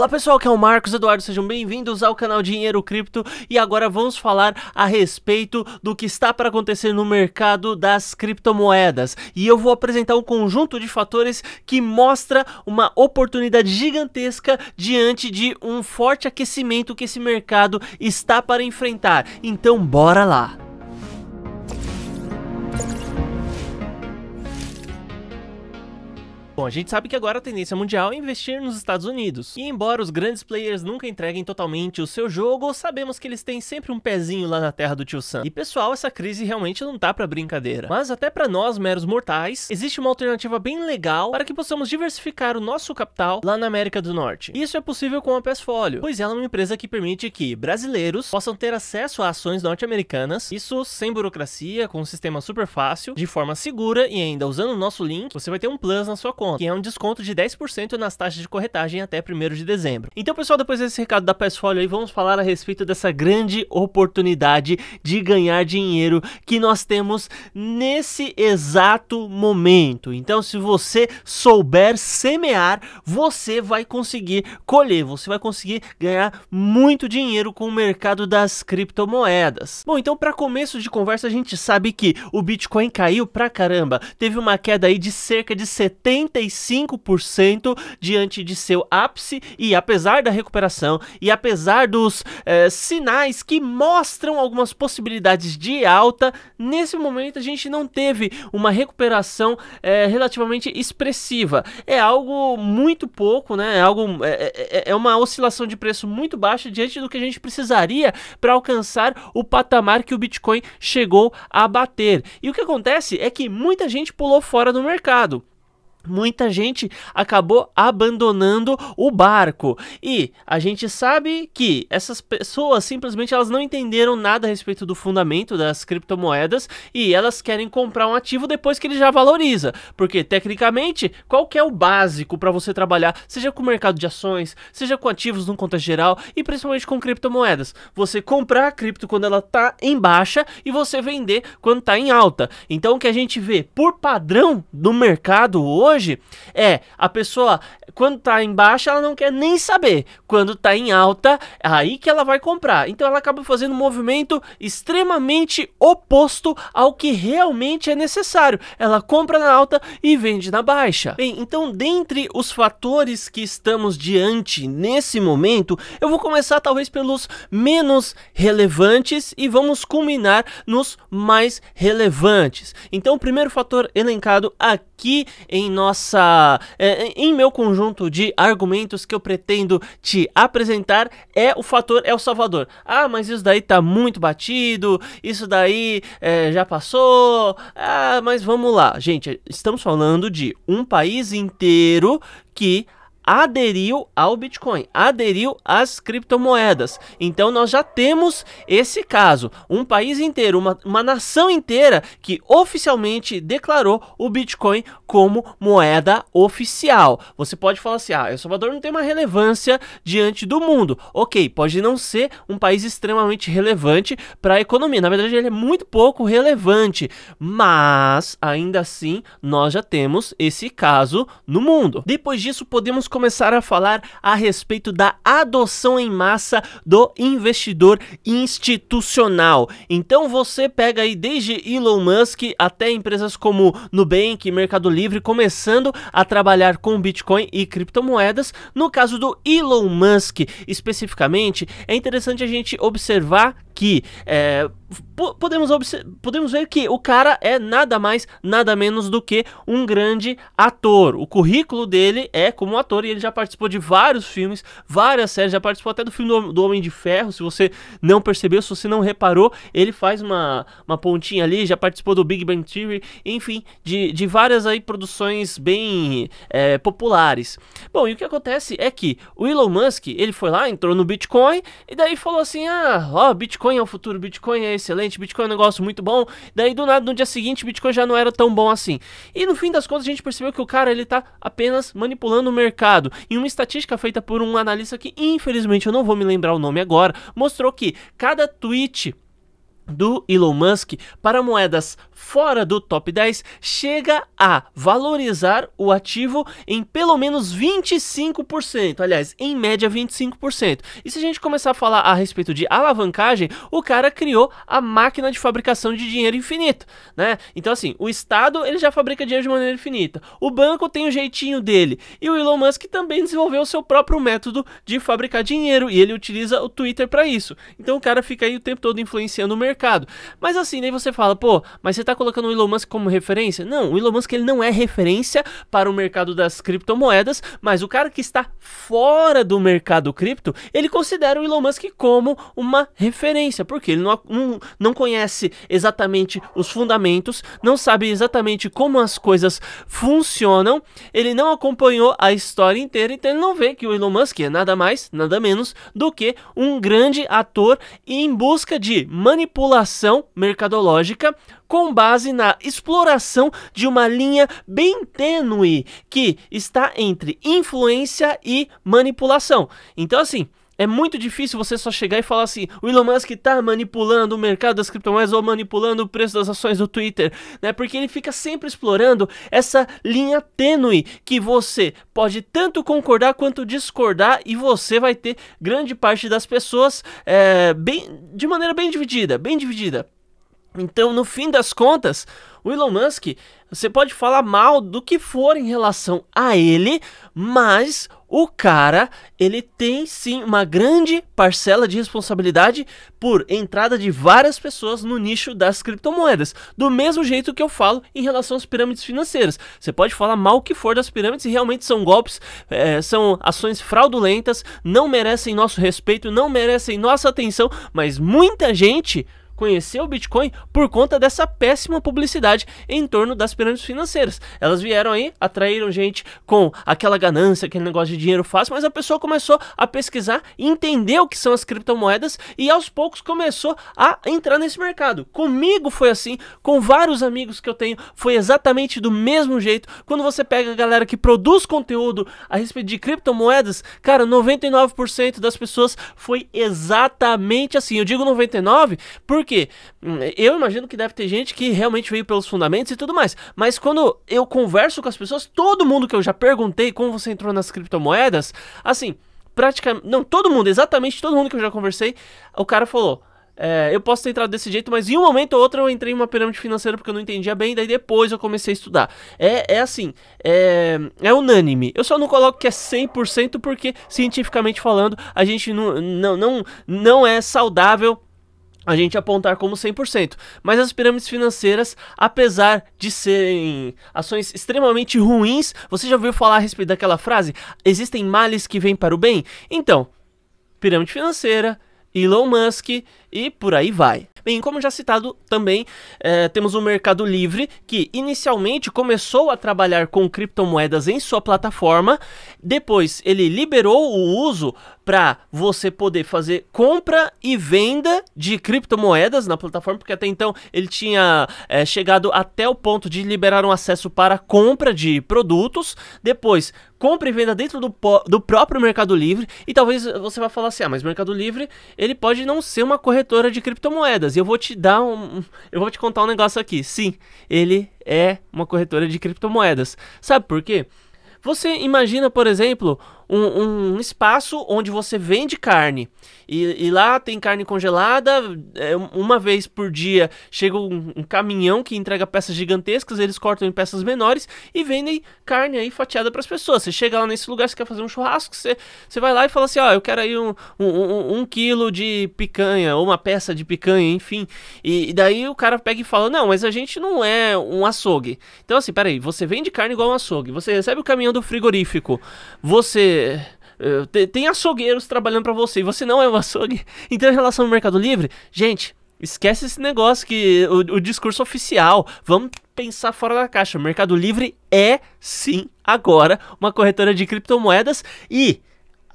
Olá pessoal, que é o Marcos Eduardo, sejam bem-vindos ao canal Dinheiro Cripto e agora vamos falar a respeito do que está para acontecer no mercado das criptomoedas e eu vou apresentar um conjunto de fatores que mostra uma oportunidade gigantesca diante de um forte aquecimento que esse mercado está para enfrentar, então bora lá! Bom, a gente sabe que agora a tendência mundial é investir nos Estados Unidos. E embora os grandes players nunca entreguem totalmente o seu jogo, sabemos que eles têm sempre um pezinho lá na terra do tio Sam. E pessoal, essa crise realmente não tá pra brincadeira. Mas até para nós, meros mortais, existe uma alternativa bem legal para que possamos diversificar o nosso capital lá na América do Norte. E Isso é possível com a Pesfolio, pois ela é uma empresa que permite que brasileiros possam ter acesso a ações norte-americanas, isso sem burocracia, com um sistema super fácil, de forma segura e ainda usando o nosso link, você vai ter um plus na sua conta que é um desconto de 10% nas taxas de corretagem até 1 de dezembro. Então, pessoal, depois desse recado da Passfolio aí, vamos falar a respeito dessa grande oportunidade de ganhar dinheiro que nós temos nesse exato momento. Então, se você souber semear, você vai conseguir colher, você vai conseguir ganhar muito dinheiro com o mercado das criptomoedas. Bom, então para começo de conversa, a gente sabe que o Bitcoin caiu pra caramba, teve uma queda aí de cerca de 70 35% diante de seu ápice e apesar da recuperação e apesar dos é, sinais que mostram algumas possibilidades de alta, nesse momento a gente não teve uma recuperação é, relativamente expressiva. É algo muito pouco, né? É, algo, é é, é, é uma oscilação de preço muito baixa diante do que a gente precisaria para alcançar o patamar que o Bitcoin chegou a bater. E o que acontece é que muita gente pulou fora do mercado muita gente acabou abandonando o barco. E a gente sabe que essas pessoas simplesmente elas não entenderam nada a respeito do fundamento das criptomoedas e elas querem comprar um ativo depois que ele já valoriza, porque tecnicamente, qual que é o básico para você trabalhar, seja com o mercado de ações, seja com ativos no contexto geral e principalmente com criptomoedas? Você comprar a cripto quando ela está em baixa e você vender quando está em alta. Então o que a gente vê por padrão do mercado hoje hoje é a pessoa, quando está em baixa, ela não quer nem saber. Quando está em alta, é aí que ela vai comprar. Então ela acaba fazendo um movimento extremamente oposto ao que realmente é necessário. Ela compra na alta e vende na baixa. Bem, então dentre os fatores que estamos diante nesse momento, eu vou começar talvez pelos menos relevantes e vamos culminar nos mais relevantes. Então o primeiro fator elencado aqui em nossa. É, é, em meu conjunto de argumentos que eu pretendo te apresentar é o fator El Salvador. Ah, mas isso daí tá muito batido, isso daí é, já passou. Ah, mas vamos lá. Gente, estamos falando de um país inteiro que aderiu ao Bitcoin, aderiu às criptomoedas. Então nós já temos esse caso, um país inteiro, uma, uma nação inteira que oficialmente declarou o Bitcoin como moeda oficial. Você pode falar assim, ah, El Salvador não tem uma relevância diante do mundo. Ok, pode não ser um país extremamente relevante para a economia. Na verdade, ele é muito pouco relevante, mas ainda assim nós já temos esse caso no mundo. Depois disso, podemos começar a falar a respeito da adoção em massa do investidor institucional. Então você pega aí desde Elon Musk até empresas como Nubank, Mercado Livre, começando a trabalhar com Bitcoin e criptomoedas. No caso do Elon Musk especificamente, é interessante a gente observar que é, podemos, podemos ver que o cara é nada mais, nada menos do que um grande ator. O currículo dele é como ator e ele já participou de vários filmes, várias séries, já participou até do filme do, do Homem de Ferro. Se você não percebeu, se você não reparou, ele faz uma, uma pontinha ali, já participou do Big Bang Theory, enfim, de, de várias aí produções bem é, populares. Bom, e o que acontece é que o Elon Musk, ele foi lá, entrou no Bitcoin e daí falou assim: ah, ó, Bitcoin Bitcoin é o futuro, Bitcoin é excelente, Bitcoin é um negócio muito bom. Daí do nada, no dia seguinte, Bitcoin já não era tão bom assim. E no fim das contas, a gente percebeu que o cara ele tá apenas manipulando o mercado. E uma estatística feita por um analista que, infelizmente, eu não vou me lembrar o nome agora, mostrou que cada tweet do Elon Musk para moedas fora do top 10 chega a valorizar o ativo em pelo menos 25%, aliás, em média 25%. E se a gente começar a falar a respeito de alavancagem, o cara criou a máquina de fabricação de dinheiro infinito, né? Então assim, o Estado, ele já fabrica dinheiro de maneira infinita. O banco tem o jeitinho dele. E o Elon Musk também desenvolveu o seu próprio método de fabricar dinheiro e ele utiliza o Twitter para isso. Então o cara fica aí o tempo todo influenciando o mercado. Mas assim, daí você fala, pô, mas você tá está colocando o Elon Musk como referência? Não, o Elon Musk ele não é referência para o mercado das criptomoedas, mas o cara que está fora do mercado cripto, ele considera o Elon Musk como uma referência, porque ele não, não, não conhece exatamente os fundamentos, não sabe exatamente como as coisas funcionam, ele não acompanhou a história inteira, então ele não vê que o Elon Musk é nada mais, nada menos do que um grande ator em busca de manipulação mercadológica com base na exploração de uma linha bem tênue que está entre influência e manipulação. Então, assim, é muito difícil você só chegar e falar assim: o Elon Musk está manipulando o mercado das criptomoedas ou manipulando o preço das ações do Twitter, né? Porque ele fica sempre explorando essa linha tênue que você pode tanto concordar quanto discordar e você vai ter grande parte das pessoas é, bem, de maneira bem dividida, bem dividida. Então, no fim das contas, o Elon Musk, você pode falar mal do que for em relação a ele, mas o cara, ele tem sim uma grande parcela de responsabilidade por entrada de várias pessoas no nicho das criptomoedas. Do mesmo jeito que eu falo em relação às pirâmides financeiras. Você pode falar mal o que for das pirâmides e realmente são golpes, é, são ações fraudulentas, não merecem nosso respeito, não merecem nossa atenção, mas muita gente conhecer o Bitcoin por conta dessa péssima publicidade em torno das pirâmides financeiras. Elas vieram aí, atraíram gente com aquela ganância, aquele negócio de dinheiro fácil, mas a pessoa começou a pesquisar, entendeu o que são as criptomoedas e aos poucos começou a entrar nesse mercado. Comigo foi assim, com vários amigos que eu tenho, foi exatamente do mesmo jeito. Quando você pega a galera que produz conteúdo a respeito de criptomoedas, cara, 99% das pessoas foi exatamente assim. Eu digo 99 porque Hum, eu imagino que deve ter gente que realmente veio pelos fundamentos e tudo mais. Mas quando eu converso com as pessoas, todo mundo que eu já perguntei como você entrou nas criptomoedas, assim, praticamente. Não, todo mundo, exatamente todo mundo que eu já conversei, o cara falou. É, eu posso ter entrado desse jeito, mas em um momento ou outro eu entrei em uma pirâmide financeira porque eu não entendia bem, daí depois eu comecei a estudar. É, é assim, é, é unânime. Eu só não coloco que é 100% porque, cientificamente falando, a gente não, não, não, não é saudável a gente apontar como 100%. Mas as pirâmides financeiras, apesar de serem ações extremamente ruins, você já ouviu falar a respeito daquela frase? Existem males que vêm para o bem? Então, pirâmide financeira, Elon Musk e por aí vai. Bem, como já citado também, é, temos o Mercado Livre, que inicialmente começou a trabalhar com criptomoedas em sua plataforma, depois ele liberou o uso para você poder fazer compra e venda de criptomoedas na plataforma, porque até então ele tinha é, chegado até o ponto de liberar um acesso para compra de produtos, depois compra e venda dentro do, do próprio Mercado Livre, e talvez você vá falar assim, ah, mas Mercado Livre ele pode não ser uma corretora corretora de criptomoedas. E eu vou te dar um. Eu vou te contar um negócio aqui. Sim, ele é uma corretora de criptomoedas. Sabe por quê? Você imagina, por exemplo, um, um espaço onde você vende carne e, e lá tem carne congelada, é, uma vez por dia chega um, um, caminhão que entrega peças gigantescas, eles cortam em peças menores e vendem carne aí fatiada para as pessoas. Você chega lá nesse lugar, você quer fazer um churrasco, você, você vai lá e fala assim: ó, eu quero aí um, um, um, um quilo de picanha, ou uma peça de picanha, enfim. E, e daí o cara pega e fala: não, mas a gente não é um açougue. Então, assim, peraí, você vende carne igual um açougue, você recebe o caminhão do frigorífico, você eh, tem açougueiros trabalhando para você e você não é um açougue. Então, em relação ao Mercado Livre, gente, esquece esse negócio que o, o discurso oficial, vamos pensar fora da caixa. O Mercado Livre é, sim, agora uma corretora de criptomoedas e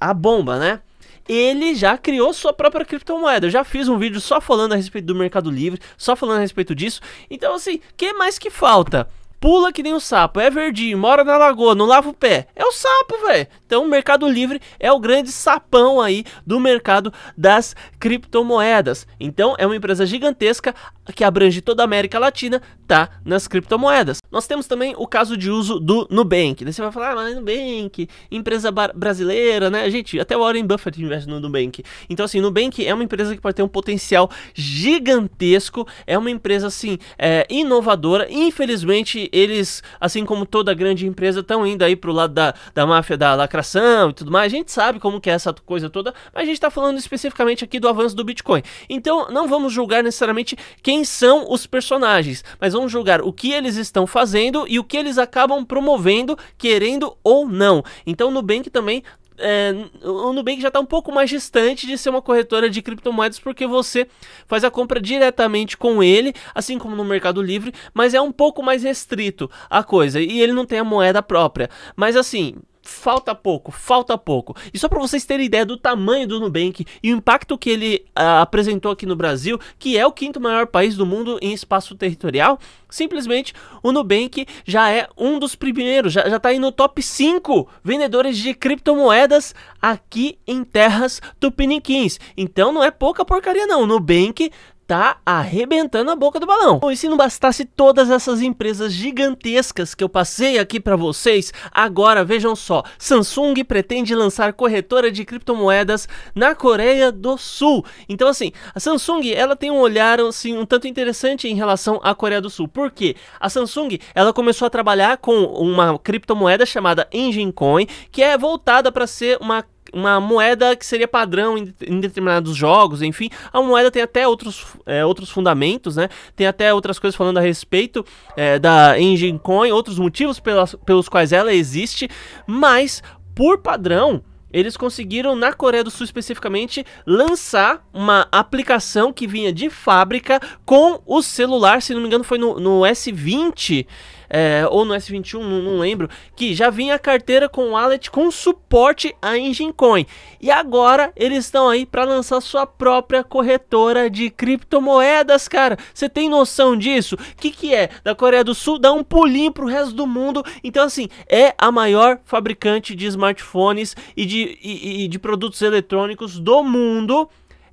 a bomba, né? ele já criou sua própria criptomoeda. Eu já fiz um vídeo só falando a respeito do Mercado Livre, só falando a respeito disso. Então, assim, o que mais que falta? pula que nem um sapo, é verdinho, mora na lagoa, não lava o pé. É o sapo, velho. Então o Mercado Livre é o grande sapão aí do mercado das criptomoedas. Então é uma empresa gigantesca que abrange toda a América Latina, tá nas criptomoedas. Nós temos também o caso de uso do Nubank. Daí você vai falar, ah, mas Nubank, empresa brasileira, né? Gente, até o Warren Buffett investe no Nubank. Então assim, Nubank é uma empresa que pode ter um potencial gigantesco, é uma empresa assim, é, inovadora. Infelizmente eles, assim como toda grande empresa, estão indo aí pro lado da, da máfia da lacração e tudo mais. A gente sabe como que é essa coisa toda, mas a gente está falando especificamente aqui do avanço do Bitcoin. Então, não vamos julgar necessariamente quem são os personagens, mas vamos julgar o que eles estão fazendo e o que eles acabam promovendo, querendo ou não. Então, o Nubank também é, o Nubank já está um pouco mais distante de ser uma corretora de criptomoedas, porque você faz a compra diretamente com ele, assim como no Mercado Livre, mas é um pouco mais restrito a coisa e ele não tem a moeda própria. Mas assim, falta pouco, falta pouco. E só para vocês terem ideia do tamanho do Nubank e o impacto que ele uh, apresentou aqui no Brasil, que é o quinto maior país do mundo em espaço territorial, simplesmente o Nubank já é um dos primeiros, já, já tá aí no top 5 vendedores de criptomoedas aqui em terras tupiniquins. Então não é pouca porcaria não, o Nubank tá arrebentando a boca do balão. Bom, e se não bastasse todas essas empresas gigantescas que eu passei aqui para vocês, agora vejam só, Samsung pretende lançar corretora de criptomoedas na Coreia do Sul. Então assim, a Samsung, ela tem um olhar assim um tanto interessante em relação à Coreia do Sul. Por quê? A Samsung, ela começou a trabalhar com uma criptomoeda chamada Engine Coin, que é voltada para ser uma uma moeda que seria padrão em, em, determinados jogos, enfim. A moeda tem até outros, é, outros fundamentos, né? Tem até outras coisas falando a respeito é, da Engine Coin, outros motivos pelas, pelos quais ela existe, mas por padrão. Eles conseguiram, na Coreia do Sul especificamente, lançar uma aplicação que vinha de fábrica com o celular, se não me engano foi no, no S20, é, ou no S21, não, não, lembro, que já vinha a carteira com wallet com suporte a Engine Coin. E agora eles estão aí para lançar sua própria corretora de criptomoedas, cara. Você tem noção disso? O que, que é? Da Coreia do Sul dá um pulinho pro resto do mundo. Então, assim, é a maior fabricante de smartphones e de, e, e de produtos eletrônicos do mundo.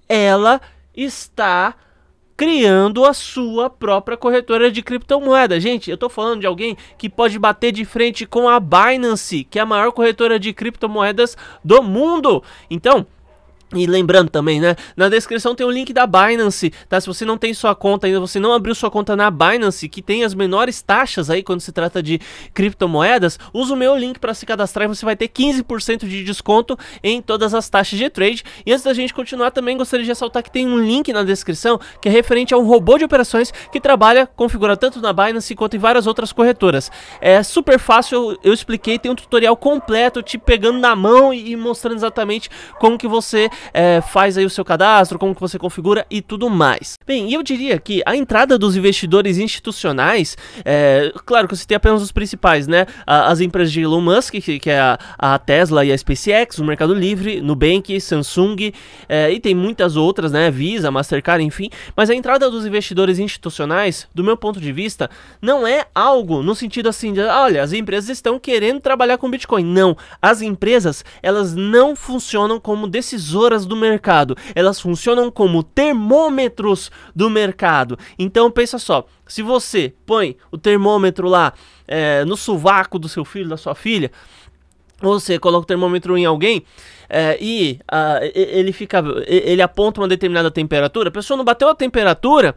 Ela está criando a sua própria corretora de criptomoeda. Gente, eu estou falando de alguém que pode bater de frente com a Binance, que é a maior corretora de criptomoedas do mundo. Então, e lembrando também, né? Na descrição tem o link da Binance, tá? Se você não tem sua conta ainda, você não abriu sua conta na Binance, que tem as menores taxas aí quando se trata de criptomoedas, usa o meu link para se cadastrar e você vai ter 15% de desconto em todas as taxas de trade. E antes da gente continuar, também gostaria de ressaltar que tem um link na descrição que é referente a um robô de operações que trabalha, configura tanto na Binance quanto em várias outras corretoras. É super fácil, eu, expliquei, tem um tutorial completo te pegando na mão e, e mostrando exatamente como que você é, faz aí o seu cadastro, como que você configura e tudo mais. Bem, eu diria que a entrada dos investidores institucionais, é, claro que eu citei apenas os principais, né? As empresas de Elon Musk, que, que é a, a, Tesla e a SpaceX, o Mercado Livre, Nubank, Samsung, é, e tem muitas outras, né? Visa, Mastercard, enfim. Mas a entrada dos investidores institucionais, do meu ponto de vista, não é algo no sentido assim de, olha, as empresas estão querendo trabalhar com Bitcoin. Não, as empresas, elas não funcionam como decisores do mercado. Elas funcionam como termômetros do mercado. Então pensa só, se você põe o termômetro lá é, no sovaco do seu filho, da sua filha, você coloca o termômetro em alguém é, e ah, ele fica ele aponta uma determinada temperatura a pessoa não bateu a temperatura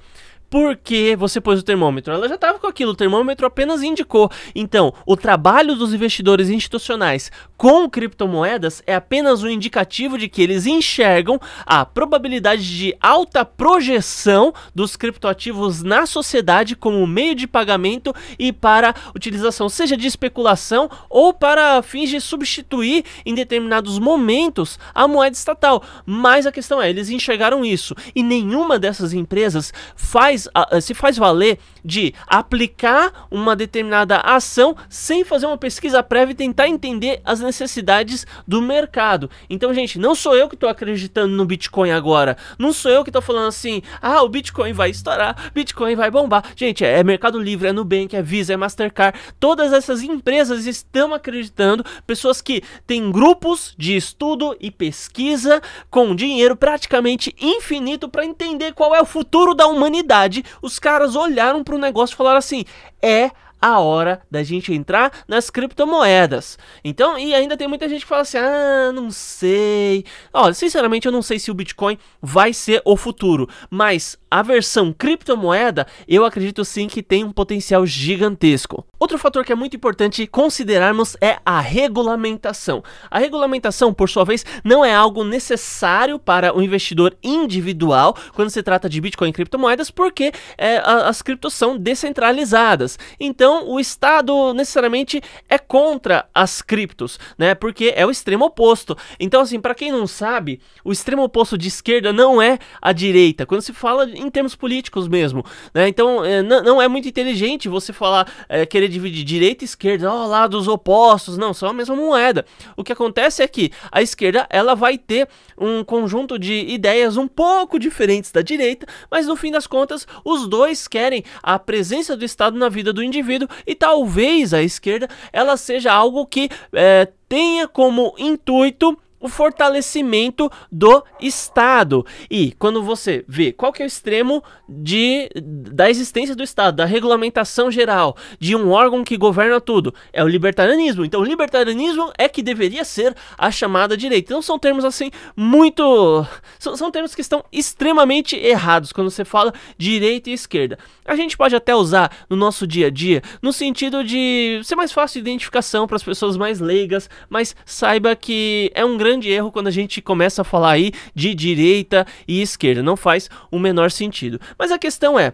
porque você pôs o termômetro. Ela já estava com aquilo, o termômetro apenas indicou. Então, o trabalho dos investidores institucionais com criptomoedas é apenas um indicativo de que eles enxergam a probabilidade de alta projeção dos criptoativos na sociedade como meio de pagamento e para utilização, seja de especulação ou para fins de substituir em determinados momentos a moeda estatal. Mas a questão é, eles enxergaram isso e nenhuma dessas empresas faz faz, ah, se faz valer de aplicar uma determinada ação sem fazer uma pesquisa prévia e tentar entender as necessidades do mercado. Então, gente, não sou eu que estou acreditando no Bitcoin agora. Não sou eu que estou falando assim, ah, o Bitcoin vai estourar, Bitcoin vai bombar. Gente, é, é Mercado Livre, é Nubank, é Visa, é Mastercard. Todas essas empresas estão acreditando, pessoas que têm grupos de estudo e pesquisa com dinheiro praticamente infinito para entender qual é o futuro da humanidade. Os caras olharam para um negócio falaram assim: é a hora da gente entrar nas criptomoedas. Então, e ainda tem muita gente que fala assim: ah, não sei. Olha, sinceramente, eu não sei se o Bitcoin vai ser o futuro, mas a versão criptomoeda eu acredito sim que tem um potencial gigantesco. Outro fator que é muito importante considerarmos é a regulamentação. A regulamentação, por sua vez, não é algo necessário para o investidor individual quando se trata de Bitcoin e criptomoedas, porque é, as criptos são descentralizadas. Então, o Estado necessariamente é contra as criptos, né? Porque é o extremo oposto. Então, assim, para quem não sabe, o extremo oposto de esquerda não é a direita. Quando se fala em termos políticos mesmo, né? Então, é, não é muito inteligente você falar é, querer querer dividir direita e esquerda, ó, lados opostos, não, são a mesma moeda. O que acontece é que a esquerda, ela vai ter um conjunto de ideias um pouco diferentes da direita, mas no fim das contas, os dois querem a presença do Estado na vida do indivíduo e talvez a esquerda, ela seja algo que é, tenha como intuito o fortalecimento do Estado. E quando você vê qual que é o extremo de, da existência do Estado, da regulamentação geral, de um órgão que governa tudo, é o libertarianismo. Então, o libertarianismo é que deveria ser a chamada direita. Então, são termos assim muito. São, são termos que estão extremamente errados quando você fala direita e esquerda. A gente pode até usar no nosso dia a dia no sentido de ser mais fácil de identificação para as pessoas mais leigas, mas saiba que é um grande grande erro quando a gente começa a falar aí de direita e esquerda. Não faz o menor sentido. Mas a questão é,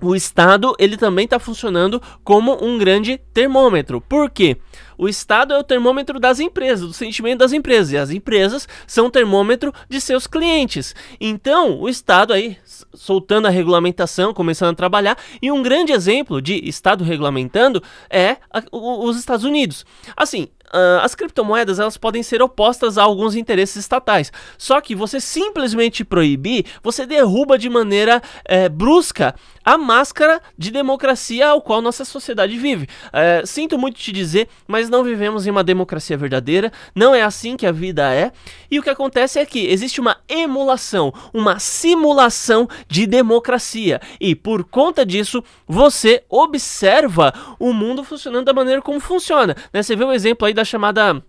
o Estado ele também está funcionando como um grande termômetro. Por quê? O Estado é o termômetro das empresas, do sentimento das empresas. E as empresas são o termômetro de seus clientes. Então, o Estado aí, soltando a regulamentação, começando a trabalhar, e um grande exemplo de Estado regulamentando é a, o, os Estados Unidos. Assim, uh, as criptomoedas elas podem ser opostas a alguns interesses estatais. Só que você simplesmente proibir, você derruba de maneira é, brusca a máscara de democracia ao qual nossa sociedade vive. É, sinto muito te dizer, mas não vivemos em uma democracia verdadeira, não é assim que a vida é. E o que acontece é que existe uma emulação, uma simulação de democracia. E por conta disso, você observa o mundo funcionando da maneira como funciona. Né? Você vê o exemplo aí da da chamada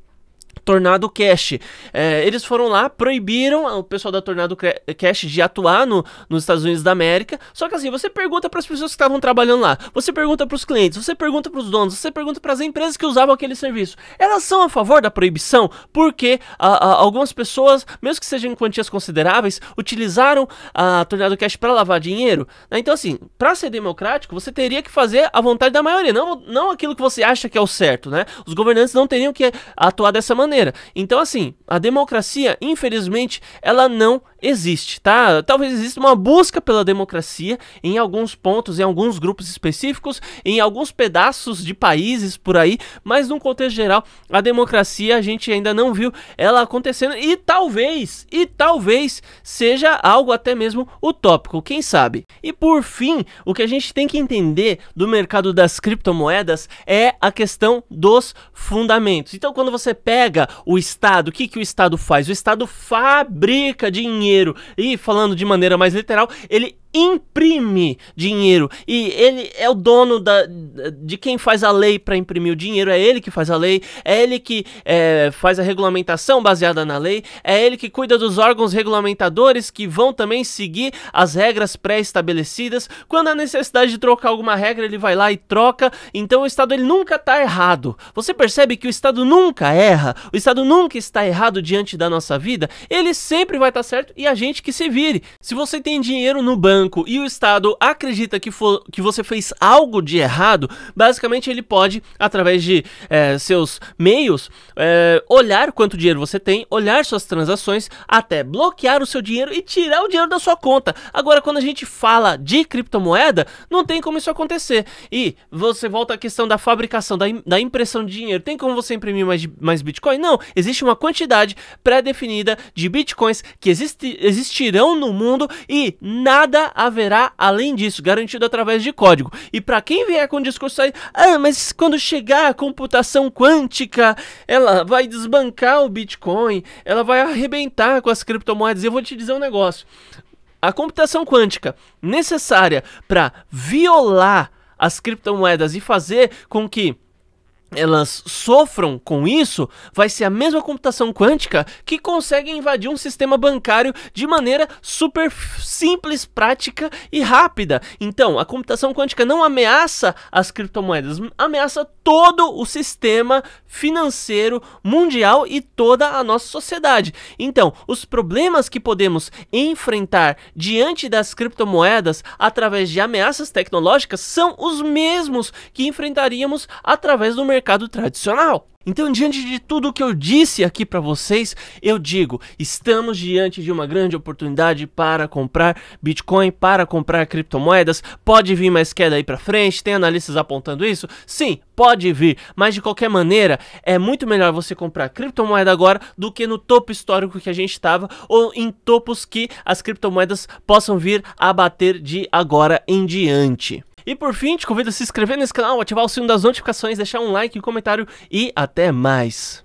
Tornado Cash. É, eles foram lá, proibiram o pessoal da Tornado Cash de atuar no, nos Estados Unidos da América. Só que assim, você pergunta para as pessoas que estavam trabalhando lá, você pergunta para os clientes, você pergunta para os donos, você pergunta para as empresas que usavam aquele serviço. Elas são a favor da proibição porque a, a, algumas pessoas, mesmo que sejam em quantias consideráveis, utilizaram a Tornado Cash para lavar dinheiro. Né? Então assim, para ser democrático, você teria que fazer a vontade da maioria, não, não aquilo que você acha que é o certo, né? Os governantes não teriam que atuar dessa maneira maneira. Então, assim, a democracia, infelizmente, ela não existe, tá? Talvez exista uma busca pela democracia em alguns pontos, em alguns grupos específicos, em alguns pedaços de países por aí, mas num contexto geral, a democracia a gente ainda não viu ela acontecendo e talvez, e talvez seja algo até mesmo utópico, quem sabe. E por fim, o que a gente tem que entender do mercado das criptomoedas é a questão dos fundamentos. Então, quando você pega o Estado, o que, que o Estado faz? O Estado fabrica dinheiro dinheiro e falando de maneira mais literal, ele imprime dinheiro e ele é o dono da, de quem faz a lei para imprimir o dinheiro, é ele que faz a lei, é ele que é, faz a regulamentação baseada na lei, é ele que cuida dos órgãos regulamentadores que vão também seguir as regras pré-estabelecidas. Quando há necessidade de trocar alguma regra, ele vai lá e troca. Então o Estado ele nunca está errado. Você percebe que o Estado nunca erra, o Estado nunca está errado diante da nossa vida, ele sempre vai estar tá certo e a gente que se vire. Se você tem dinheiro no banco banco e o Estado acredita que, for, que você fez algo de errado, basicamente ele pode, através de é, seus meios, é, olhar quanto dinheiro você tem, olhar suas transações, até bloquear o seu dinheiro e tirar o dinheiro da sua conta. Agora, quando a gente fala de criptomoeda, não tem como isso acontecer. E você volta à questão da fabricação, da, da impressão de dinheiro. Tem como você imprimir mais, mais Bitcoin? Não. Existe uma quantidade pré-definida de Bitcoins que existe, existirão no mundo e nada haverá, além disso, garantido através de código. E para quem vier com o discurso aí, ah, mas quando chegar a computação quântica, ela vai desbancar o Bitcoin, ela vai arrebentar com as criptomoedas. E eu vou te dizer um negócio. A computação quântica necessária para violar as criptomoedas e fazer com que elas sofram com isso, vai ser a mesma computação quântica que consegue invadir um sistema bancário de maneira super simples, prática e rápida. Então, a computação quântica não ameaça as criptomoedas, ameaça todo o sistema financeiro mundial e toda a nossa sociedade. Então, os problemas que podemos enfrentar diante das criptomoedas através de ameaças tecnológicas são os mesmos que enfrentaríamos através do mercado mercado tradicional. Então, diante de tudo o que eu disse aqui para vocês, eu digo: estamos diante de uma grande oportunidade para comprar Bitcoin, para comprar criptomoedas. Pode vir mais queda aí para frente, tem analistas apontando isso? Sim, pode vir, mas de qualquer maneira, é muito melhor você comprar criptomoeda agora do que no topo histórico que a gente estava ou em topos que as criptomoedas possam vir a bater de agora em diante. E por fim, te convido a se inscrever nesse canal, ativar o sino das notificações, deixar um like e um comentário e até mais.